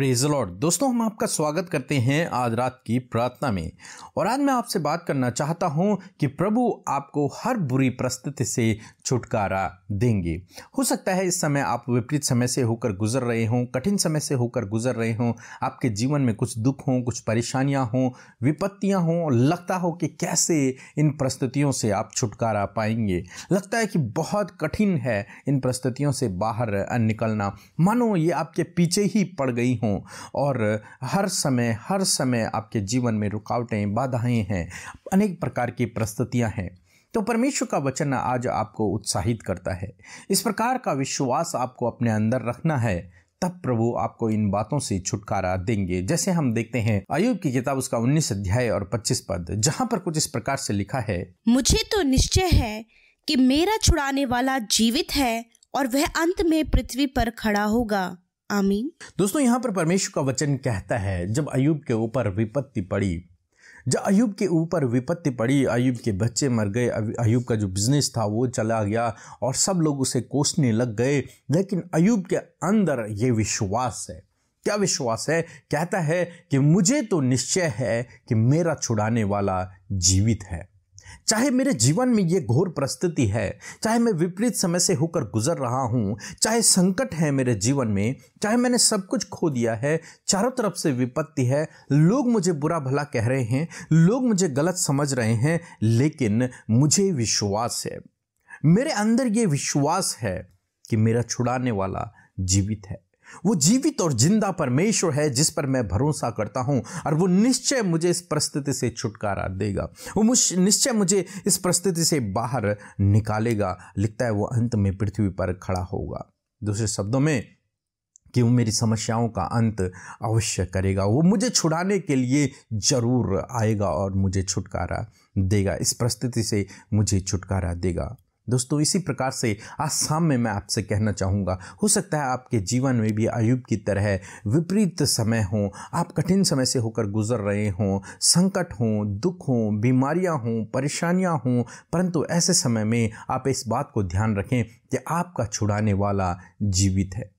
praise Lord दोस्तों हम आपका स्वागत करते हैं आज रात की प्रार्थना में और आज मैं आपसे बात करना चाहता हूं कि प्रभु आपको हर बुरी परिस्थिति से छुटकारा देंगे हो सकता है इस समय आप विपरीत समय से होकर गुजर रहे हों कठिन समय से होकर गुजर रहे हों आपके जीवन में कुछ दुख हों कुछ परेशानियां हों विपत्तियां हों लगता हो कि कैसे इन परिस्थितियों से आप छुटकारा पाएंगे लगता है कि बहुत कठिन है इन परिस्थितियों से बाहर निकलना मानो ये आपके पीछे ही पड़ गई हों हूँ और हर समय हर समय आपके जीवन में रुकावटें बाधाएं हैं अनेक प्रकार की प्रस्तुतियां हैं तो परमेश्वर का वचन आज आपको उत्साहित करता है इस प्रकार का विश्वास आपको अपने अंदर रखना है तब प्रभु आपको इन बातों से छुटकारा देंगे जैसे हम देखते हैं अयुब की किताब उसका 19 अध्याय और 25 पद जहाँ पर कुछ इस प्रकार से लिखा है मुझे तो निश्चय है कि मेरा छुड़ाने वाला जीवित है और वह अंत में पृथ्वी पर खड़ा होगा आमीन दोस्तों यहाँ पर परमेश्वर का वचन कहता है जब अयुब के ऊपर विपत्ति पड़ी जब अयुब के ऊपर विपत्ति पड़ी अयुब के बच्चे मर गए अयुब का जो बिज़नेस था वो चला गया और सब लोग उसे कोसने लग गए लेकिन अयुब के अंदर ये विश्वास है क्या विश्वास है कहता है कि मुझे तो निश्चय है कि मेरा छुड़ाने वाला जीवित है चाहे मेरे जीवन में ये घोर परिस्थिति है चाहे मैं विपरीत समय से होकर गुजर रहा हूँ चाहे संकट है मेरे जीवन में चाहे मैंने सब कुछ खो दिया है चारों तरफ से विपत्ति है लोग मुझे बुरा भला कह रहे हैं लोग मुझे गलत समझ रहे हैं लेकिन मुझे विश्वास है मेरे अंदर ये विश्वास है कि मेरा छुड़ाने वाला जीवित है वो जीवित और जिंदा परमेश्वर है जिस पर मैं भरोसा करता हूं और वो निश्चय मुझे इस परिस्थिति से छुटकारा देगा वो मुझ निश्चय मुझे इस परिस्थिति से बाहर निकालेगा लिखता है वो अंत में पृथ्वी पर खड़ा होगा दूसरे शब्दों में कि वो मेरी समस्याओं का अंत अवश्य करेगा वो मुझे छुड़ाने के लिए ज़रूर आएगा और मुझे छुटकारा देगा इस परिस्थिति से मुझे छुटकारा देगा दोस्तों इसी प्रकार से आज शाम में मैं आपसे कहना चाहूँगा हो सकता है आपके जीवन में भी अयुब की तरह विपरीत समय हो आप कठिन समय से होकर गुजर रहे हों संकट हों दुख हों बीमारियाँ हों परेशानियाँ हों परंतु ऐसे समय में आप इस बात को ध्यान रखें कि आपका छुड़ाने वाला जीवित है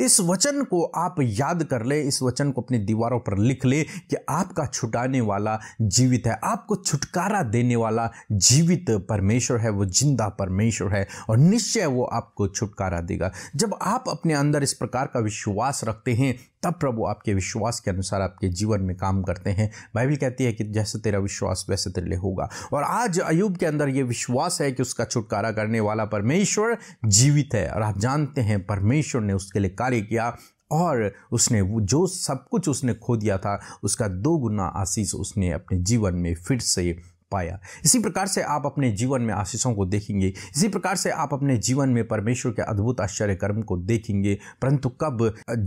इस वचन को आप याद कर ले इस वचन को अपनी दीवारों पर लिख ले कि आपका छुटाने वाला जीवित है आपको छुटकारा देने वाला जीवित परमेश्वर है वो जिंदा परमेश्वर है और निश्चय वो आपको छुटकारा देगा जब आप अपने अंदर इस प्रकार का विश्वास रखते हैं तब प्रभु आपके विश्वास के अनुसार आपके जीवन में काम करते हैं बाइबल कहती है कि जैसे तेरा विश्वास वैसे तेरे लिए होगा और आज अयुब के अंदर ये विश्वास है कि उसका छुटकारा करने वाला परमेश्वर जीवित है और आप जानते हैं परमेश्वर ने उसके लिए कार्य किया और उसने वो जो सब कुछ उसने खो दिया था उसका दो गुना आशीष उसने अपने जीवन में फिर से पाया इसी प्रकार से आप अपने जीवन में आशीषों को देखेंगे इसी प्रकार से आप अपने जीवन में परमेश्वर के अद्भुत आश्चर्य कर्म को देखेंगे परंतु कब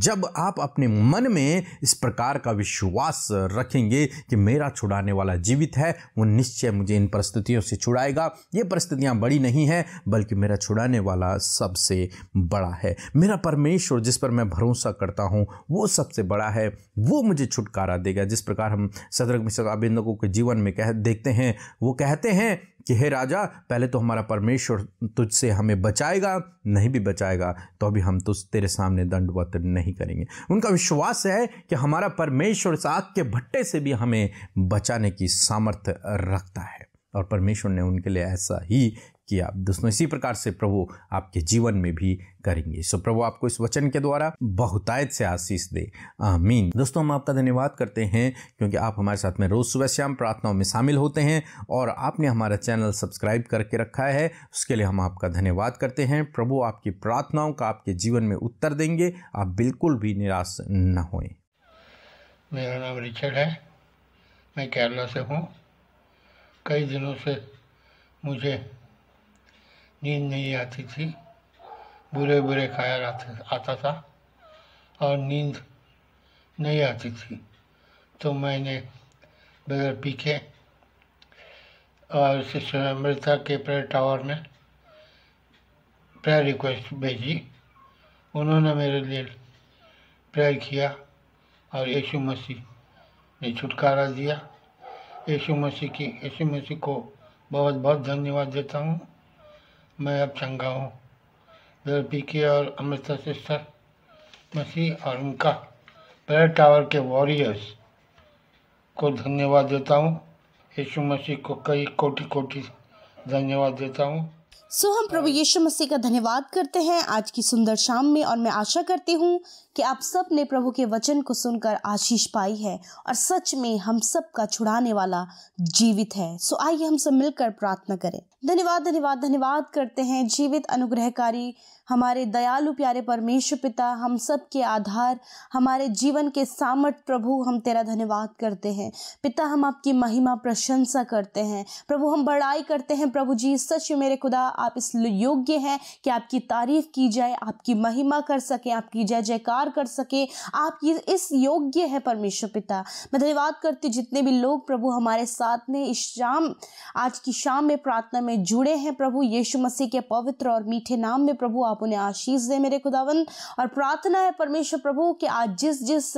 जब आप अपने मन में इस प्रकार का विश्वास रखेंगे कि मेरा छुड़ाने वाला जीवित है वो निश्चय मुझे इन परिस्थितियों से छुड़ाएगा ये परिस्थितियाँ बड़ी नहीं है बल्कि मेरा छुड़ाने वाला सबसे बड़ा है मेरा परमेश्वर जिस पर मैं भरोसा करता हूँ वो सबसे बड़ा है वो मुझे छुटकारा देगा जिस प्रकार हम सदरक मिश्र आबेंदकों के जीवन में कह देखते हैं वो कहते हैं कि हे राजा पहले तो हमारा परमेश्वर तुझसे हमें बचाएगा नहीं भी बचाएगा तो अभी हम तो तेरे सामने दंडवत नहीं करेंगे उनका विश्वास है कि हमारा परमेश्वर साग आग के भट्टे से भी हमें बचाने की सामर्थ्य रखता है और परमेश्वर ने उनके लिए ऐसा ही कि आप दोस्तों इसी प्रकार से प्रभु आपके जीवन में भी करेंगे सो प्रभु आपको इस वचन के द्वारा बहुतायत से आशीष दे आमीन दोस्तों हम आपका धन्यवाद करते हैं क्योंकि आप हमारे साथ में रोज़ सुबह शाम प्रार्थनाओं में शामिल होते हैं और आपने हमारा चैनल सब्सक्राइब करके रखा है उसके लिए हम आपका धन्यवाद करते हैं प्रभु आपकी प्रार्थनाओं का आपके जीवन में उत्तर देंगे आप बिल्कुल भी निराश न हो मेरा नाम रिचर्ड है मैं केरला से हूँ कई दिनों से मुझे नींद नहीं आती थी बुरे बुरे ख्याल आते आता था और नींद नहीं आती थी तो मैंने बगैर पीखे और सिस्टर अमृता के प्रेयर टावर में प्रेयर रिक्वेस्ट भेजी उन्होंने मेरे लिए प्रेयर किया और यीशु मसीह ने छुटकारा दिया यीशु मसीह की यीशु मसीह को बहुत बहुत धन्यवाद देता हूँ मैं अब चंगा हूँ इधर पीके और अमृता सिस्टर मसीह और उनका बेल टावर के वॉरियर्स को धन्यवाद देता हूँ यीशु मसीह को कई कोटि कोटि धन्यवाद देता हूँ सो हम प्रभु यीशु मसीह का धन्यवाद करते हैं आज की सुंदर शाम में और मैं आशा करती हूँ कि आप सब ने प्रभु के वचन को सुनकर आशीष पाई है और सच में हम सब का छुड़ाने वाला जीवित है सो आइए हम सब मिलकर प्रार्थना करें धन्यवाद धन्यवाद धन्यवाद करते हैं जीवित अनुग्रहकारी हमारे दयालु प्यारे परमेश्वर पिता हम सब के आधार हमारे जीवन के सामर्थ प्रभु हम तेरा धन्यवाद करते हैं पिता हम आपकी महिमा प्रशंसा करते हैं प्रभु हम बड़ाई करते हैं प्रभु जी सच मेरे खुदा आप इस योग्य हैं कि आपकी तारीफ की जाए आपकी महिमा कर सकें आपकी जय जयकार कर सकें आप ये इस योग्य है परमेश्वर पिता मैं धन्यवाद करती जितने भी लोग प्रभु हमारे साथ में इस शाम आज की शाम में प्रार्थना में जुड़े हैं प्रभु यीशु मसीह के पवित्र और मीठे नाम में प्रभु आप उन्हें आशीष दें मेरे खुदावन और प्रार्थना है परमेश्वर प्रभु कि आज जिस जिस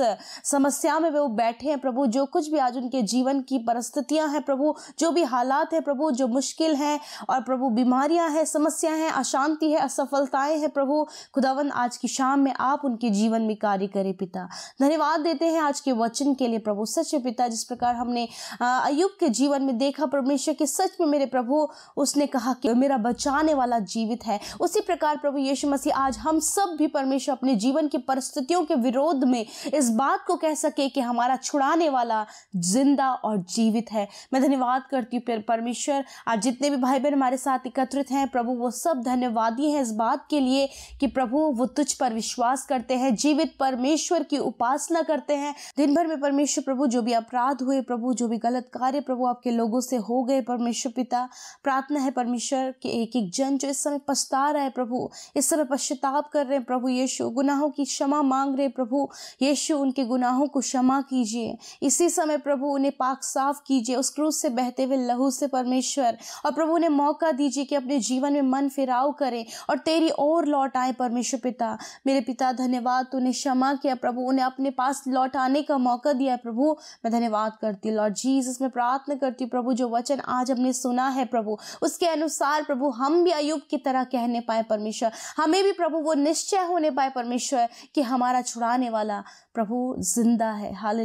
समस्या में वो बैठे हैं प्रभु जो कुछ भी आज उनके जीवन की परिस्थितियां हैं प्रभु जो भी हालात है प्रभु जो मुश्किल हैं और प्रभु बीमारियां है समस्या है अशांति है असफलताएं हैं प्रभु खुदावन आज की शाम में आप उनके जीवन में कार्य करें पिता धन्यवाद देते हैं आज के वचन के लिए प्रभु सच में पिता जिस प्रकार हमने अयुब के जीवन में देखा परमेश्वर के सच में मेरे प्रभु उसने कहा कि मेरा बचाने वाला जीवित है उसी प्रकार प्रभु यीशु मसीह आज हम सब भी परमेश्वर अपने जीवन की परिस्थितियों के विरोध में इस बात को कह सके कि हमारा छुड़ाने वाला जिंदा और जीवित है मैं धन्यवाद करती हूँ परमेश्वर आज जितने भी भाई बहन हमारे साथ एकत्रित हैं हैं प्रभु वो सब धन्यवादी हैं इस बात के लिए कि प्रभु वो तुझ पर विश्वास करते हैं जीवित परमेश्वर की उपासना करते हैं दिन भर में परमेश्वर प्रभु जो भी अपराध हुए प्रभु जो भी गलत कार्य प्रभु आपके लोगों से हो गए परमेश्वर पिता प्रार्थना है परमेश्वर के एक एक जन जो इस समय पछता रहा है प्रभु इस समय पश्चाताप कर रहे हैं प्रभु यीशु गुनाहों की क्षमा मांग रहे प्रभु यीशु उनके गुनाहों को क्षमा कीजिए इसी समय प्रभु उन्हें पाक साफ कीजिए उस क्रूज से बहते हुए लहू से परमेश्वर और प्रभु उन्हें मौका दीजिए कि अपने जीवन में मन फिराव करें और तेरी ओर लौट आए परमेश्वर पिता मेरे पिता धन्यवाद तूने क्षमा किया प्रभु उन्हें अपने पास लौट आने का मौका दिया है प्रभु मैं धन्यवाद करती हूँ लॉर्ड जीसस मैं प्रार्थना करती हूँ प्रभु जो वचन आज हमने सुना है प्रभु उसके अनुसार प्रभु हम भी अयुब की तरह कहने पाए परमेश्वर हमें भी प्रभु वो निश्चय होने पाए परमेश्वर कि हमारा छुड़ाने वाला प्रभु जिंदा है हाल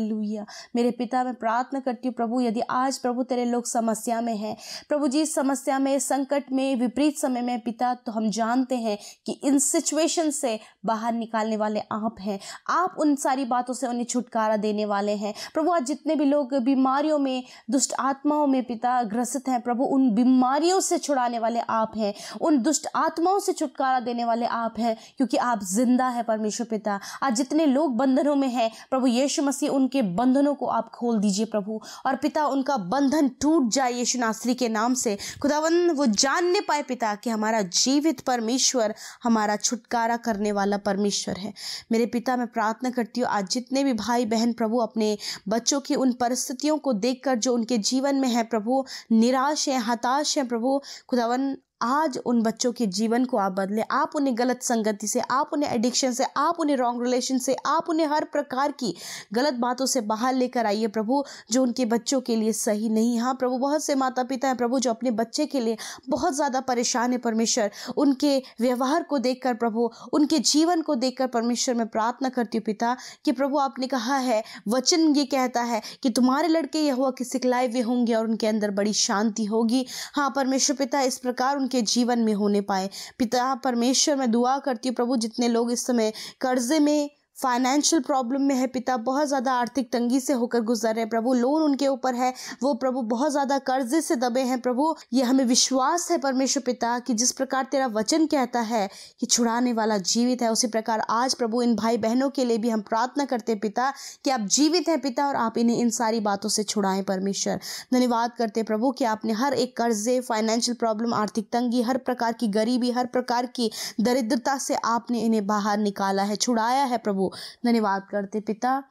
मेरे पिता मैं प्रार्थना करती हूँ प्रभु यदि आज प्रभु तेरे लोग समस्या में हैं प्रभु जी समस्या में संकट में विपरीत समय में पिता तो हम जानते हैं कि इन सिचुएशन से बाहर निकालने वाले आप हैं आप उन सारी बातों से उन्हें छुटकारा देने वाले हैं प्रभु आज जितने भी लोग बीमारियों में दुष्ट आत्माओं में पिता ग्रसित हैं प्रभु उन बीमारियों से छुड़ाने वाले आप हैं उन दुष्ट आत्माओं से छुटकारा देने वाले आप हैं क्योंकि आप जिंदा है परमेश्वर पिता आज जितने लोग बंधनों में हैं प्रभु यीशु मसीह उनके बंधनों को आप खोल दीजिए प्रभु और पिता उनका बंधन टूट जाए यीशु नासरी के नाम से खुदावन वो जानने पाए पिता कि हमारा जीवित परमेश्वर हमारा छुटकारा करने वाला परमेश्वर है मेरे पिता मैं प्रार्थना करती हूँ आज जितने भी भाई बहन प्रभु अपने बच्चों की उन परिस्थितियों को देखकर जो उनके जीवन में है प्रभु निराश हैं हताश हैं प्रभु खुदावन आज उन बच्चों के जीवन को आप बदले आप उन्हें गलत संगति से आप उन्हें एडिक्शन से आप उन्हें रॉन्ग रिलेशन से आप उन्हें हर प्रकार की गलत बातों से बाहर लेकर आइए प्रभु जो उनके बच्चों के लिए सही नहीं हाँ प्रभु बहुत से माता पिता हैं प्रभु जो अपने बच्चे के लिए बहुत ज़्यादा परेशान है परमेश्वर उनके व्यवहार को कर प्रभु उनके जीवन को कर परमेश्वर मैं प्रार्थना करती हूँ पिता कि प्रभु आपने कहा है वचन ये कहता है कि तुम्हारे लड़के यह हुआ कि सिखलाए हुए होंगे और उनके अंदर बड़ी शांति होगी हाँ परमेश्वर पिता इस प्रकार उनके जीवन में होने पाए पिता परमेश्वर मैं दुआ करती हूँ प्रभु जितने लोग इस समय कर्जे में फाइनेंशियल प्रॉब्लम में है पिता बहुत ज़्यादा आर्थिक तंगी से होकर गुजर रहे हैं प्रभु लोन उनके ऊपर है वो प्रभु बहुत ज़्यादा कर्जे से दबे हैं प्रभु ये हमें विश्वास है परमेश्वर पिता कि जिस प्रकार तेरा वचन कहता है कि छुड़ाने वाला जीवित है उसी प्रकार आज प्रभु इन भाई बहनों के लिए भी हम प्रार्थना करते हैं पिता कि आप जीवित हैं पिता और आप इन्हें इन सारी बातों से छुड़ाएं परमेश्वर धन्यवाद करते हैं प्रभु कि आपने हर एक कर्जे फाइनेंशियल प्रॉब्लम आर्थिक तंगी हर प्रकार की गरीबी हर प्रकार की दरिद्रता से आपने इन्हें बाहर निकाला है छुड़ाया है प्रभु धन्यवाद करते पिता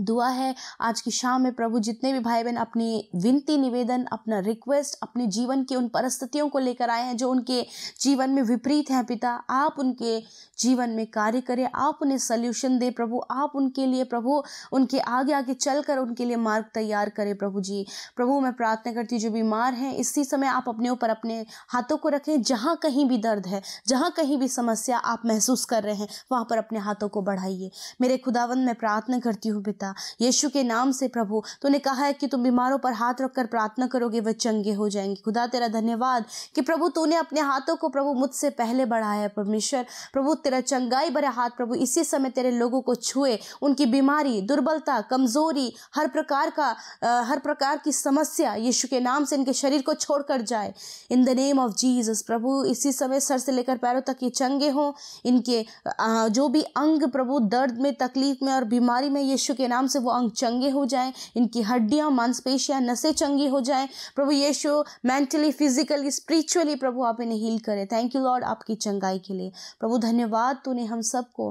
दुआ है आज की शाम में प्रभु जितने भी भाई बहन अपनी विनती निवेदन अपना रिक्वेस्ट अपने जीवन की उन परिस्थितियों को लेकर आए हैं जो उनके जीवन में विपरीत हैं पिता आप उनके जीवन में कार्य करें आप उन्हें सल्यूशन दें प्रभु आप उनके लिए प्रभु उनके आगे आगे चल कर उनके लिए मार्ग तैयार करें प्रभु जी प्रभु मैं प्रार्थना करती हूँ जो बीमार हैं इसी समय आप अपने ऊपर अपने हाथों को रखें जहाँ कहीं भी दर्द है जहाँ कहीं भी समस्या आप महसूस कर रहे हैं वहाँ पर अपने हाथों को बढ़ाइए मेरे खुदावन मैं प्रार्थना करती हूँ पिता पिता यीशु के नाम से प्रभु तूने कहा है कि तुम बीमारों पर हाथ रखकर प्रार्थना करोगे वह चंगे हो जाएंगे खुदा तेरा धन्यवाद कि प्रभु तूने अपने हाथों को प्रभु मुझसे पहले बढ़ाया है परमेश्वर प्रभु तेरा चंगाई भरे हाथ प्रभु इसी समय तेरे लोगों को छुए उनकी बीमारी दुर्बलता कमजोरी हर प्रकार का आ, हर प्रकार की समस्या यीशु के नाम से इनके शरीर को छोड़कर जाए in the name of Jesus प्रभु इसी समय सर से लेकर पैरों तक ये चंगे हों इनके आ, जो भी अंग प्रभु दर्द में तकलीफ में और बीमारी में यीशु के परिणाम से वो अंग चंगे हो जाए इनकी हड्डियाँ मांसपेशियाँ नशे चंगी हो जाए प्रभु यीशु मेंटली फिजिकली स्पिरिचुअली प्रभु आप इन्हें हील करें थैंक यू लॉर्ड आपकी चंगाई के लिए प्रभु धन्यवाद तूने हम सबको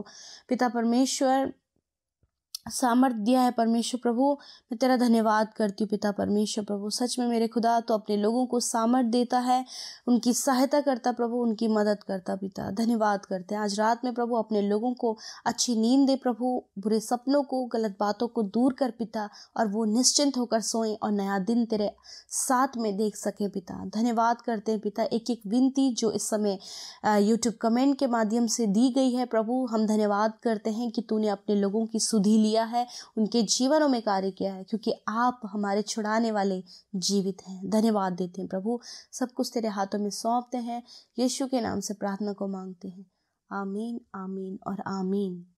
पिता परमेश्वर सामर्थ्य दिया है परमेश्वर प्रभु मैं तेरा धन्यवाद करती हूँ पिता परमेश्वर प्रभु सच में मेरे खुदा तो अपने लोगों को सामर्थ्य देता है उनकी सहायता करता प्रभु उनकी मदद करता पिता धन्यवाद करते हैं आज रात में प्रभु अपने लोगों को अच्छी नींद दे प्रभु बुरे सपनों को गलत बातों को दूर कर पिता और वो निश्चिंत होकर सोएं और नया दिन तेरे साथ में देख सकें पिता धन्यवाद करते हैं पिता एक एक विनती जो इस समय यूट्यूब कमेंट के माध्यम से दी गई है प्रभु हम धन्यवाद करते हैं कि तूने अपने लोगों की सुधी लिया किया है उनके जीवनों में कार्य किया है क्योंकि आप हमारे छुड़ाने वाले जीवित हैं धन्यवाद देते हैं प्रभु सब कुछ तेरे हाथों में सौंपते हैं यीशु के नाम से प्रार्थना को मांगते हैं आमीन आमीन और आमीन